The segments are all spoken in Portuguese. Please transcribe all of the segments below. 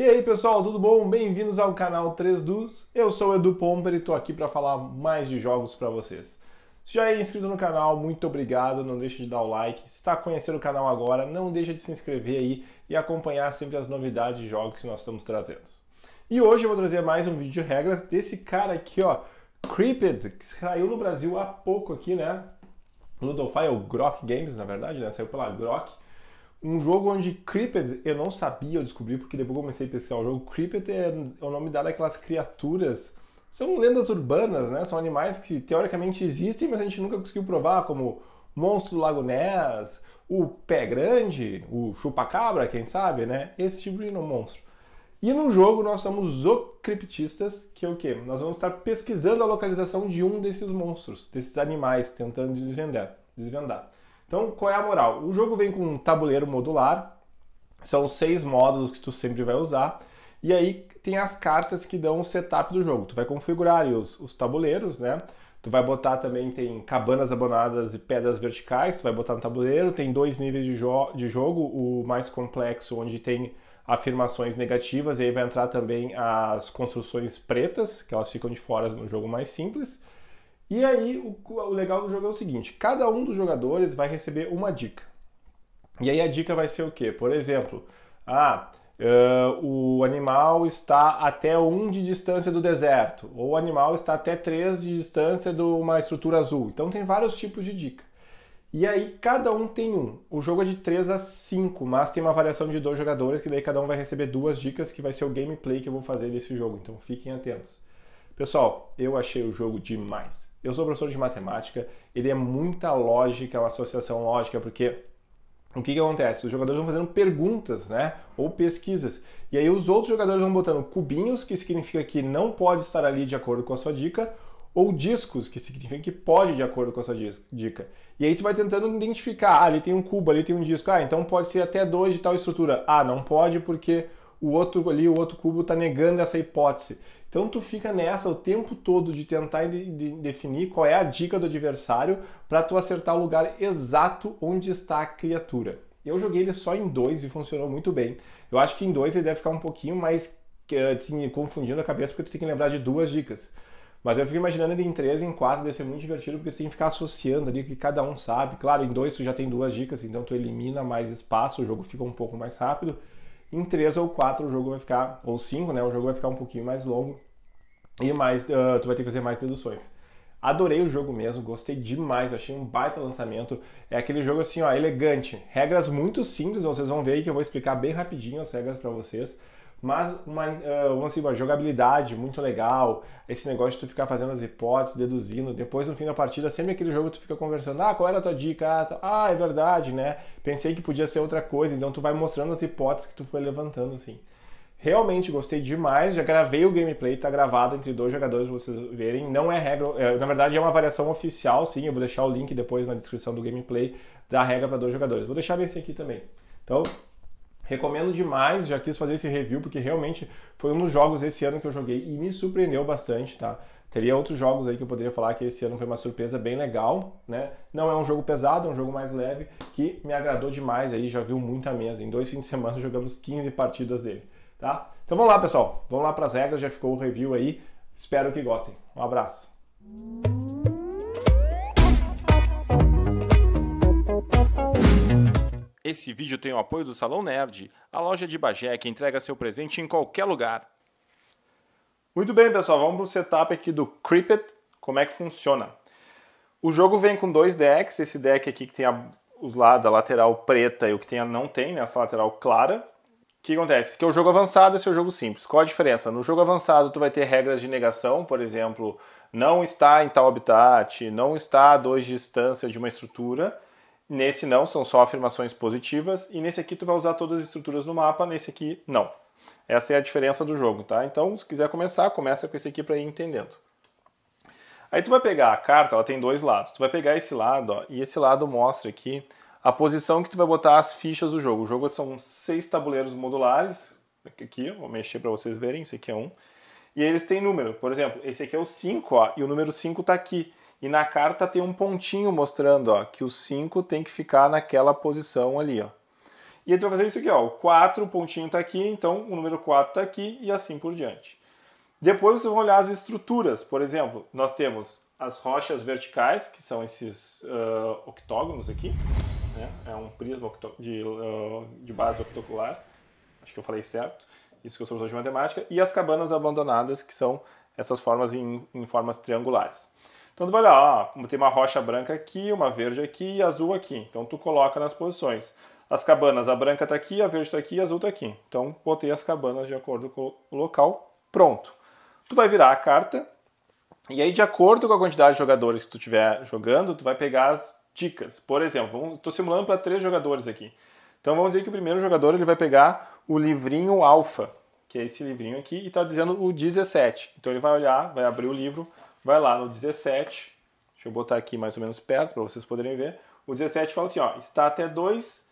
E aí pessoal, tudo bom? Bem-vindos ao canal 3Dus. Eu sou o Edu Pomper e estou aqui para falar mais de jogos para vocês. Se já é inscrito no canal, muito obrigado, não deixa de dar o like. Se está conhecendo o canal agora, não deixa de se inscrever aí e acompanhar sempre as novidades de jogos que nós estamos trazendo. E hoje eu vou trazer mais um vídeo de regras desse cara aqui, ó, Creeped, que saiu no Brasil há pouco aqui, né? Ludofile, Grok Games, na verdade, né? Saiu pela Grok. Um jogo onde Creeped, eu não sabia, eu descobri, porque depois eu comecei a pesquisar o jogo. Creeped é, é, o nome dado àquelas criaturas. São lendas urbanas, né? São animais que teoricamente existem, mas a gente nunca conseguiu provar, como monstro do Lago Ness, o pé grande, o chupacabra, quem sabe, né? Esse tipo de monstro. E no jogo nós somos criptistas, que é o quê? Nós vamos estar pesquisando a localização de um desses monstros, desses animais, tentando desvendar. desvendar. Então, qual é a moral? O jogo vem com um tabuleiro modular, são seis módulos que tu sempre vai usar, e aí tem as cartas que dão o setup do jogo. Tu vai configurar os, os tabuleiros, né? Tu vai botar também, tem cabanas abandonadas e pedras verticais, tu vai botar no tabuleiro, tem dois níveis de, jo de jogo, o mais complexo, onde tem afirmações negativas, e aí vai entrar também as construções pretas, que elas ficam de fora no jogo mais simples. E aí, o, o legal do jogo é o seguinte: cada um dos jogadores vai receber uma dica. E aí a dica vai ser o quê? Por exemplo, ah, uh, o animal está até 1 um de distância do deserto, ou o animal está até 3 de distância de uma estrutura azul. Então tem vários tipos de dica. E aí cada um tem um. O jogo é de 3 a 5, mas tem uma variação de dois jogadores, que daí cada um vai receber duas dicas, que vai ser o gameplay que eu vou fazer desse jogo. Então fiquem atentos. Pessoal, eu achei o jogo demais. Eu sou professor de matemática, ele é muita lógica, é uma associação lógica, porque o que, que acontece? Os jogadores vão fazendo perguntas, né? Ou pesquisas. E aí os outros jogadores vão botando cubinhos, que significa que não pode estar ali de acordo com a sua dica, ou discos, que significa que pode de acordo com a sua dica. E aí tu vai tentando identificar, ah, ali tem um cubo, ali tem um disco, ah, então pode ser até dois de tal estrutura. Ah, não pode porque o outro ali, o outro cubo está negando essa hipótese. Então tu fica nessa o tempo todo de tentar de, de definir qual é a dica do adversário para tu acertar o lugar exato onde está a criatura. Eu joguei ele só em dois e funcionou muito bem. Eu acho que em dois ele deve ficar um pouquinho mais assim, confundindo a cabeça porque tu tem que lembrar de duas dicas. Mas eu fico imaginando ele em três, em quatro, deve ser muito divertido, porque tu tem que ficar associando ali que cada um sabe. Claro, em dois tu já tem duas dicas, então tu elimina mais espaço, o jogo fica um pouco mais rápido em 3 ou 4 o jogo vai ficar, ou 5, né? O jogo vai ficar um pouquinho mais longo e mais, uh, tu vai ter que fazer mais deduções. Adorei o jogo mesmo, gostei demais, achei um baita lançamento. É aquele jogo assim, ó, elegante. Regras muito simples, vocês vão ver aí que eu vou explicar bem rapidinho as regras para vocês. Mas uma, uh, dizer uma jogabilidade muito legal, esse negócio de tu ficar fazendo as hipóteses, deduzindo, depois no fim da partida, sempre aquele jogo tu fica conversando, ah, qual era a tua dica? Ah, ah, é verdade, né? Pensei que podia ser outra coisa, então tu vai mostrando as hipóteses que tu foi levantando, assim. Realmente gostei demais, já gravei o gameplay, tá gravado entre dois jogadores pra vocês verem. Não é regra, é, na verdade é uma variação oficial, sim. Eu vou deixar o link depois na descrição do gameplay da regra para dois jogadores. Vou deixar esse aqui também. Então, Recomendo demais, já quis fazer esse review porque realmente foi um dos jogos esse ano que eu joguei e me surpreendeu bastante, tá? Teria outros jogos aí que eu poderia falar que esse ano foi uma surpresa bem legal, né? Não é um jogo pesado, é um jogo mais leve que me agradou demais aí, já viu muita mesa. Em dois fins de semana jogamos 15 partidas dele, tá? Então vamos lá, pessoal. Vamos lá para as regras, já ficou o review aí. Espero que gostem. Um abraço. Esse vídeo tem o apoio do Salão Nerd, a loja de Bagé que entrega seu presente em qualquer lugar. Muito bem, pessoal, vamos para o setup aqui do Crippet, como é que funciona. O jogo vem com dois decks, esse deck aqui que tem a, os lados, a lateral preta e o que tem a, não tem, né, essa lateral clara. O que acontece? Esse aqui é o jogo avançado, esse é o jogo simples. Qual a diferença? No jogo avançado tu vai ter regras de negação, por exemplo, não está em tal habitat, não está a dois distância de uma estrutura, Nesse não, são só afirmações positivas. E nesse aqui tu vai usar todas as estruturas no mapa, nesse aqui não. Essa é a diferença do jogo, tá? Então, se quiser começar, começa com esse aqui para ir entendendo. Aí tu vai pegar a carta, ela tem dois lados. Tu vai pegar esse lado, ó, e esse lado mostra aqui a posição que tu vai botar as fichas do jogo. O jogo são seis tabuleiros modulares, aqui, vou mexer para vocês verem, esse aqui é um. E eles têm número, por exemplo, esse aqui é o 5, ó, e o número 5 está aqui. E na carta tem um pontinho mostrando ó, que o 5 tem que ficar naquela posição ali. Ó. E a gente vai fazer isso aqui, ó. o 4, o pontinho está aqui, então o número 4 está aqui e assim por diante. Depois vocês vão olhar as estruturas. Por exemplo, nós temos as rochas verticais, que são esses uh, octógonos aqui. Né? É um prisma de, uh, de base octocular. Acho que eu falei certo. Isso que eu sou professor de matemática. E as cabanas abandonadas, que são essas formas em, em formas triangulares. Então tu vai lá, ah, tem uma rocha branca aqui, uma verde aqui e azul aqui. Então tu coloca nas posições. As cabanas, a branca está aqui, a verde está aqui e a azul está aqui. Então botei as cabanas de acordo com o local. Pronto. Tu vai virar a carta e aí de acordo com a quantidade de jogadores que tu tiver jogando, tu vai pegar as dicas. Por exemplo, estou simulando para três jogadores aqui. Então vamos dizer que o primeiro jogador ele vai pegar o livrinho alfa, que é esse livrinho aqui, e está dizendo o 17. Então ele vai olhar, vai abrir o livro, vai lá no 17, deixa eu botar aqui mais ou menos perto para vocês poderem ver. O 17 fala assim, ó, está até dois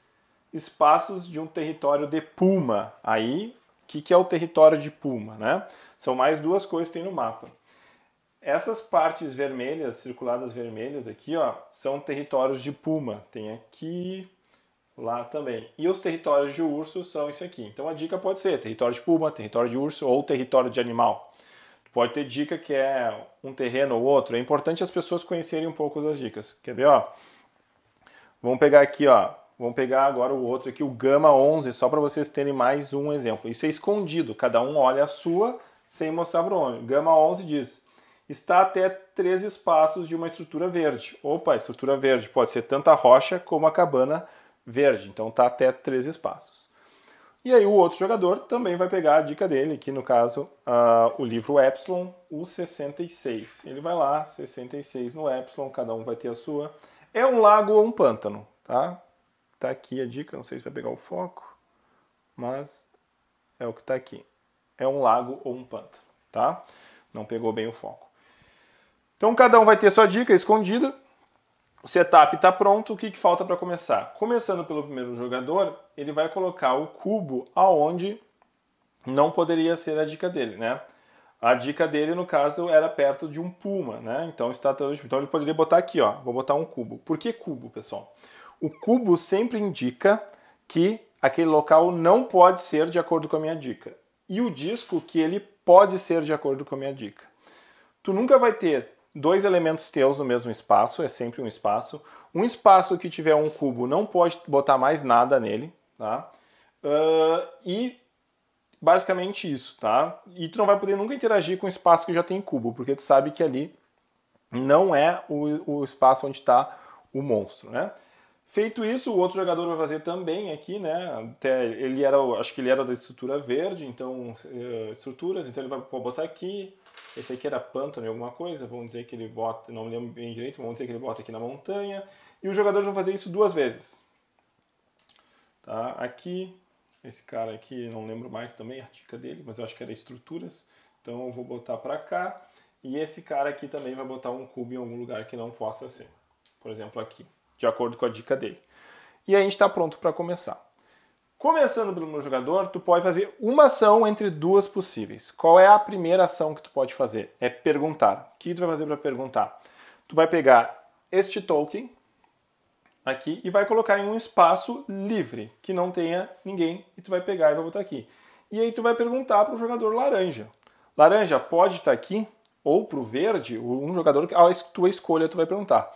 espaços de um território de Puma. Aí, o que, que é o território de Puma, né? São mais duas coisas que tem no mapa. Essas partes vermelhas, circuladas vermelhas aqui, ó, são territórios de Puma. Tem aqui, lá também. E os territórios de urso são isso aqui. Então a dica pode ser território de Puma, território de urso ou território de animal, Pode ter dica que é um terreno ou outro. É importante as pessoas conhecerem um pouco as dicas. Quer ver, ó? Vamos pegar aqui, ó. Vamos pegar agora o outro aqui, o Gama 11, só para vocês terem mais um exemplo. Isso é escondido, cada um olha a sua sem mostrar para o Gama 11 diz, está até três espaços de uma estrutura verde. Opa, estrutura verde pode ser tanto a rocha como a cabana verde, então está até três espaços. E aí o outro jogador também vai pegar a dica dele, que no caso uh, o livro Epsilon, o 66. Ele vai lá, 66 no Epsilon, cada um vai ter a sua. É um lago ou um pântano, tá? Tá aqui a dica, não sei se vai pegar o foco, mas é o que tá aqui. É um lago ou um pântano, tá? Não pegou bem o foco. Então cada um vai ter sua dica escondida. O setup está pronto, o que, que falta para começar? Começando pelo primeiro jogador, ele vai colocar o cubo aonde não poderia ser a dica dele, né? A dica dele, no caso, era perto de um puma, né? Então, está tipo, então ele poderia botar aqui, ó. Vou botar um cubo. Por que cubo, pessoal? O cubo sempre indica que aquele local não pode ser de acordo com a minha dica. E o disco que ele pode ser de acordo com a minha dica. Tu nunca vai ter dois elementos teus no mesmo espaço, é sempre um espaço. Um espaço que tiver um cubo não pode botar mais nada nele, tá? Uh, e basicamente isso, tá? E tu não vai poder nunca interagir com o espaço que já tem cubo, porque tu sabe que ali não é o, o espaço onde está o monstro, né? Feito isso, o outro jogador vai fazer também aqui, né? Até ele era, acho que ele era da estrutura verde, então eh, estruturas, então ele vai botar aqui. Esse aqui era pântano alguma coisa, vamos dizer que ele bota, não lembro bem direito, vamos dizer que ele bota aqui na montanha. E os jogadores vão fazer isso duas vezes. Tá? Aqui, esse cara aqui, não lembro mais também a dica dele, mas eu acho que era estruturas. Então eu vou botar para cá. E esse cara aqui também vai botar um cubo em algum lugar que não possa ser. Por exemplo, aqui de acordo com a dica dele. E aí a gente está pronto para começar. Começando pelo meu jogador, tu pode fazer uma ação entre duas possíveis. Qual é a primeira ação que tu pode fazer? É perguntar. O que tu vai fazer para perguntar? Tu vai pegar este token aqui e vai colocar em um espaço livre, que não tenha ninguém, e tu vai pegar e vai botar aqui. E aí tu vai perguntar para o jogador laranja. Laranja pode estar tá aqui ou para o verde, um jogador, a tua escolha tu vai perguntar.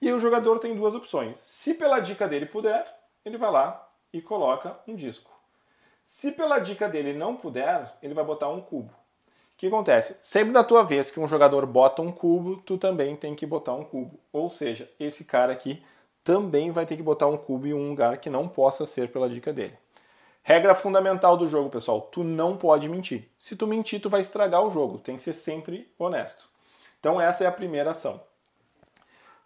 E o jogador tem duas opções. Se pela dica dele puder, ele vai lá e coloca um disco. Se pela dica dele não puder, ele vai botar um cubo. O que acontece? Sempre na tua vez que um jogador bota um cubo, tu também tem que botar um cubo. Ou seja, esse cara aqui também vai ter que botar um cubo em um lugar que não possa ser pela dica dele. Regra fundamental do jogo, pessoal, tu não pode mentir. Se tu mentir, tu vai estragar o jogo, tem que ser sempre honesto. Então essa é a primeira ação.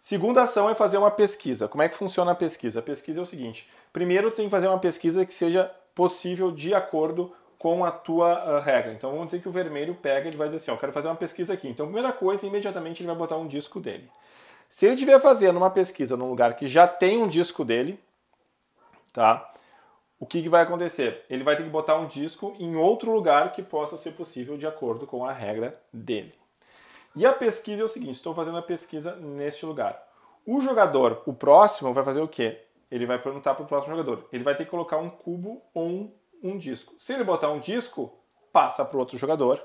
Segunda ação é fazer uma pesquisa. Como é que funciona a pesquisa? A pesquisa é o seguinte: primeiro tem que fazer uma pesquisa que seja possível de acordo com a tua uh, regra. Então vamos dizer que o vermelho pega e vai dizer assim: ó, quero fazer uma pesquisa aqui. Então, primeira coisa, imediatamente ele vai botar um disco dele. Se ele estiver fazendo uma pesquisa num lugar que já tem um disco dele, tá? O que, que vai acontecer? Ele vai ter que botar um disco em outro lugar que possa ser possível de acordo com a regra dele. E a pesquisa é o seguinte: estou fazendo a pesquisa neste lugar. O jogador, o próximo, vai fazer o quê? Ele vai perguntar para o próximo jogador. Ele vai ter que colocar um cubo ou um, um disco. Se ele botar um disco, passa para o outro jogador.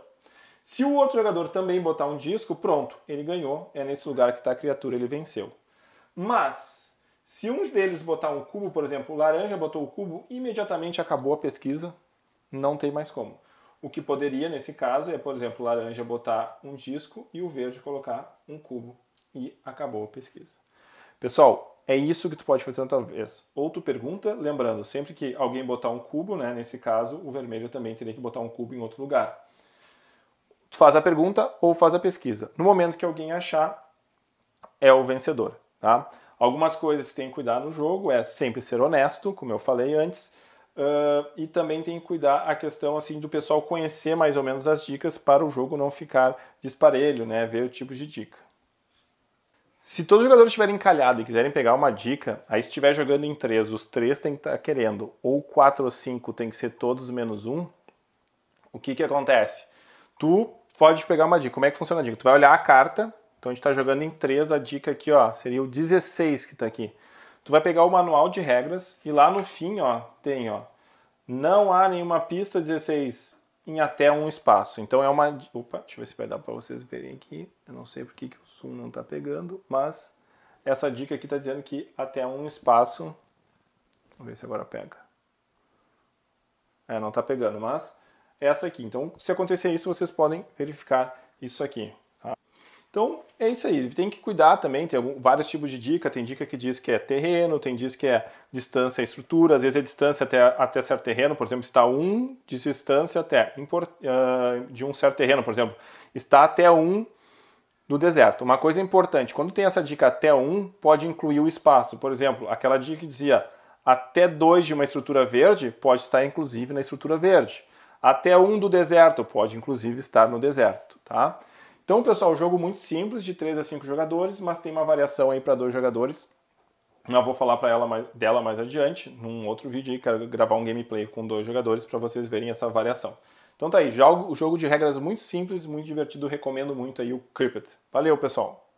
Se o outro jogador também botar um disco, pronto, ele ganhou. É nesse lugar que está a criatura, ele venceu. Mas, se um deles botar um cubo, por exemplo, o laranja botou o cubo, imediatamente acabou a pesquisa, não tem mais como. O que poderia, nesse caso, é, por exemplo, laranja botar um disco e o verde colocar um cubo. E acabou a pesquisa. Pessoal, é isso que tu pode fazer na tua vez. Ou tu pergunta, lembrando, sempre que alguém botar um cubo, né, nesse caso, o vermelho também teria que botar um cubo em outro lugar. Tu faz a pergunta ou faz a pesquisa. No momento que alguém achar, é o vencedor. Tá? Algumas coisas que tem que cuidar no jogo é sempre ser honesto, como eu falei antes Uh, e também tem que cuidar a questão assim do pessoal conhecer mais ou menos as dicas para o jogo não ficar desparelho, né? Ver o tipo de dica. Se todo jogador estiver encalhado e quiserem pegar uma dica, aí se estiver jogando em três, os três tem que estar tá querendo, ou quatro ou cinco tem que ser todos menos um, o que que acontece? Tu pode pegar uma dica. Como é que funciona a dica? Tu vai olhar a carta, então a gente está jogando em três, a dica aqui ó, seria o 16 que está aqui. Tu vai pegar o manual de regras e lá no fim, ó, tem, ó, não há nenhuma pista 16 em até um espaço. Então é uma, opa, deixa eu ver se vai dar para vocês verem aqui. Eu não sei porque que o zoom não está pegando, mas essa dica aqui está dizendo que até um espaço, vamos ver se agora pega. É, não está pegando, mas essa aqui. Então, se acontecer isso, vocês podem verificar isso aqui. Então é isso aí, tem que cuidar também, tem algum, vários tipos de dica, tem dica que diz que é terreno, tem diz que é distância e estrutura, às vezes é distância até, até certo terreno, por exemplo, está um de distância até ah, de um certo terreno, por exemplo, está até um do deserto. Uma coisa importante, quando tem essa dica até um, pode incluir o espaço, por exemplo, aquela dica que dizia até dois de uma estrutura verde, pode estar inclusive na estrutura verde. Até um do deserto, pode inclusive estar no deserto, tá? Então, pessoal, jogo muito simples, de 3 a 5 jogadores, mas tem uma variação aí para dois jogadores. Eu vou falar para ela mais, dela mais adiante, num outro vídeo aí, quero gravar um gameplay com dois jogadores para vocês verem essa variação. Então tá aí, jogo, jogo de regras muito simples, muito divertido, recomendo muito aí o Crypt. Valeu, pessoal.